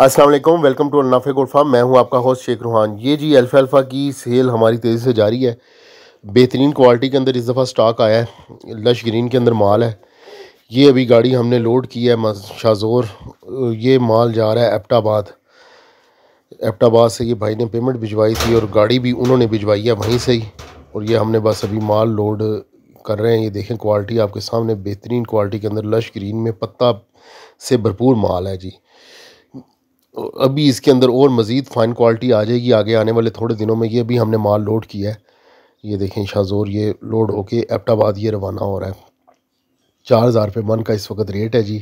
Aslam welcome to अनाफे gold farm मैं हूं आपका होस्ट शेख रूहान ये जी अल्फ़ा अल्फ़ा की सेल हमारी तेज़ी से जारी है बेहतरीन क्वालिटी के अंदर इस दफ़ा स्टॉक आया है लश ग्रीन के अंदर माल है ये अभी गाड़ी हमने लोड की है शाहजोर ये माल जा रहा है एपटाबाद एपटाबाद से ये भाई ने पेमेंट भिजवाई थी और गाड़ी भी उन्होंने भिजवाई है वहीं से ही और ये हमने बस अभी माल लोड कर रहे हैं ये देखें क्वालिटी आपके सामने बेहतरीन क्वालिटी के अंदर लश ग्रीन में पत्ता से भरपूर माल है जी तो अभी इसके अंदर और मज़ीद फ़ाइन क्वालिटी आ जाएगी आगे आने वाले थोड़े दिनों में ये अभी हमने माल लोड किया है ये देखें शाहजोर ये लोड होके एपटाबाद ये रवाना हो रहा है चार हज़ार रुपये मन का इस वक्त रेट है जी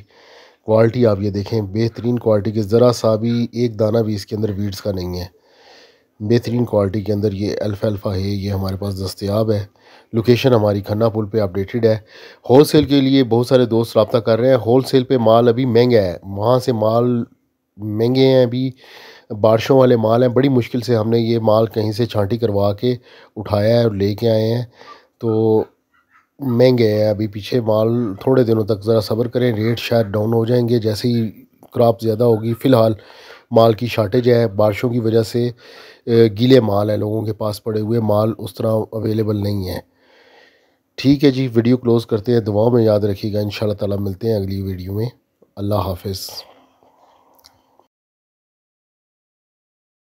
क्वालिटी आप ये देखें बेहतरीन क्वालिटी के ज़रा सा भी एक दाना भी इसके अंदर वीड्स का नहीं है बेहतरीन क्वालिटी के अंदर ये अल्फ़ा अल्फ़ा है ये हमारे पास दस्तियाब है लोकेशन हमारी खन्ना पुल पे अपडेटेड है होल सेल के लिए बहुत सारे दोस्त रबता कर रहे हैं होल सेल पे माल अभी महंगा है वहाँ से माल महंगे हैं अभी बारिशों वाले माल हैं बड़ी मुश्किल से हमने ये माल कहीं से छांटी करवा के उठाया है और ले कर आए हैं तो महंगे हैं अभी पीछे माल थोड़े दिनों तक ज़रा सब्र करें रेट शायद डाउन हो जाएंगे जैसे ही क्रॉप ज़्यादा होगी फ़िलहाल माल की शार्टेज है बारिशों की वजह से गीले माल है लोगों के पास पड़े हुए माल उस तरह अवेलेबल नहीं है ठीक है जी वीडियो क्लोज़ करते हैं दुआओं में याद रखिएगा इन ताला मिलते हैं अगली वीडियो में अल्लाह हाफिज़